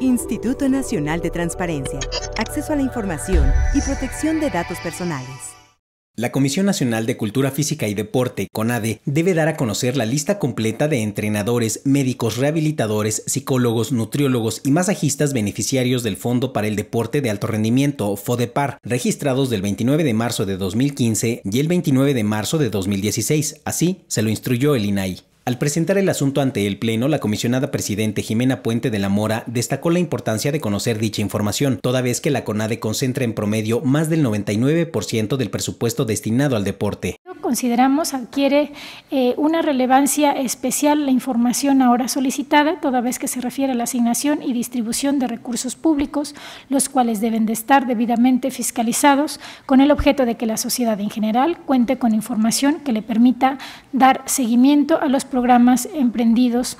Instituto Nacional de Transparencia, Acceso a la Información y Protección de Datos Personales. La Comisión Nacional de Cultura Física y Deporte, CONADE, debe dar a conocer la lista completa de entrenadores, médicos, rehabilitadores, psicólogos, nutriólogos y masajistas beneficiarios del Fondo para el Deporte de Alto Rendimiento, FODEPAR, registrados del 29 de marzo de 2015 y el 29 de marzo de 2016. Así se lo instruyó el INAI. Al presentar el asunto ante el Pleno, la comisionada presidente Jimena Puente de la Mora destacó la importancia de conocer dicha información, toda vez que la CONADE concentra en promedio más del 99% del presupuesto destinado al deporte consideramos adquiere eh, una relevancia especial la información ahora solicitada, toda vez que se refiere a la asignación y distribución de recursos públicos, los cuales deben de estar debidamente fiscalizados con el objeto de que la sociedad en general cuente con información que le permita dar seguimiento a los programas emprendidos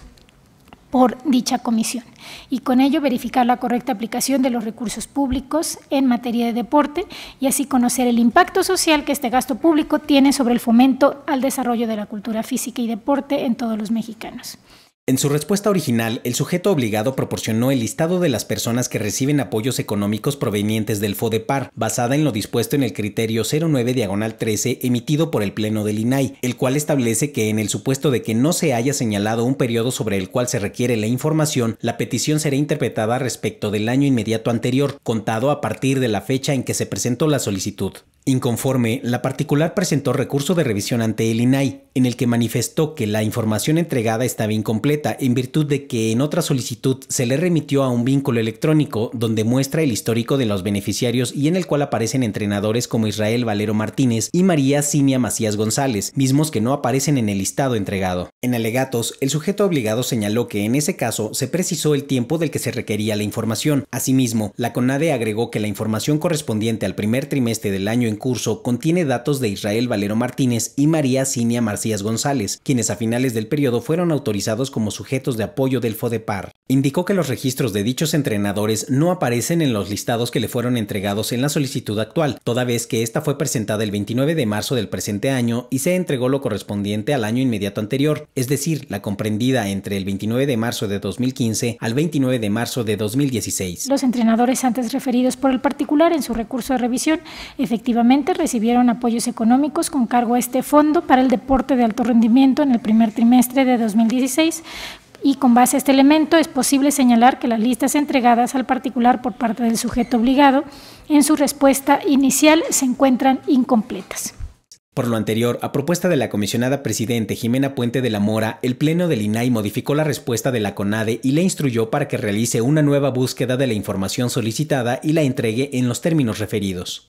por dicha comisión y con ello verificar la correcta aplicación de los recursos públicos en materia de deporte y así conocer el impacto social que este gasto público tiene sobre el fomento al desarrollo de la cultura física y deporte en todos los mexicanos. En su respuesta original, el sujeto obligado proporcionó el listado de las personas que reciben apoyos económicos provenientes del FODEPAR, basada en lo dispuesto en el criterio 09 diagonal 13 emitido por el Pleno del INAI, el cual establece que en el supuesto de que no se haya señalado un periodo sobre el cual se requiere la información, la petición será interpretada respecto del año inmediato anterior, contado a partir de la fecha en que se presentó la solicitud. Inconforme, la particular presentó recurso de revisión ante el INAI, en el que manifestó que la información entregada estaba incompleta en virtud de que en otra solicitud se le remitió a un vínculo electrónico donde muestra el histórico de los beneficiarios y en el cual aparecen entrenadores como Israel Valero Martínez y María Simia Macías González, mismos que no aparecen en el listado entregado. En alegatos, el sujeto obligado señaló que en ese caso se precisó el tiempo del que se requería la información. Asimismo, la CONADE agregó que la información correspondiente al primer trimestre del año curso contiene datos de Israel Valero Martínez y María Cinia Marcías González, quienes a finales del periodo fueron autorizados como sujetos de apoyo del FODEPAR. Indicó que los registros de dichos entrenadores no aparecen en los listados que le fueron entregados en la solicitud actual, toda vez que esta fue presentada el 29 de marzo del presente año y se entregó lo correspondiente al año inmediato anterior, es decir, la comprendida entre el 29 de marzo de 2015 al 29 de marzo de 2016. Los entrenadores antes referidos por el particular en su recurso de revisión efectivamente recibieron apoyos económicos con cargo a este Fondo para el Deporte de Alto Rendimiento en el primer trimestre de 2016, y con base a este elemento es posible señalar que las listas entregadas al particular por parte del sujeto obligado en su respuesta inicial se encuentran incompletas. Por lo anterior, a propuesta de la comisionada presidente Jimena Puente de la Mora, el Pleno del INAI modificó la respuesta de la CONADE y le instruyó para que realice una nueva búsqueda de la información solicitada y la entregue en los términos referidos.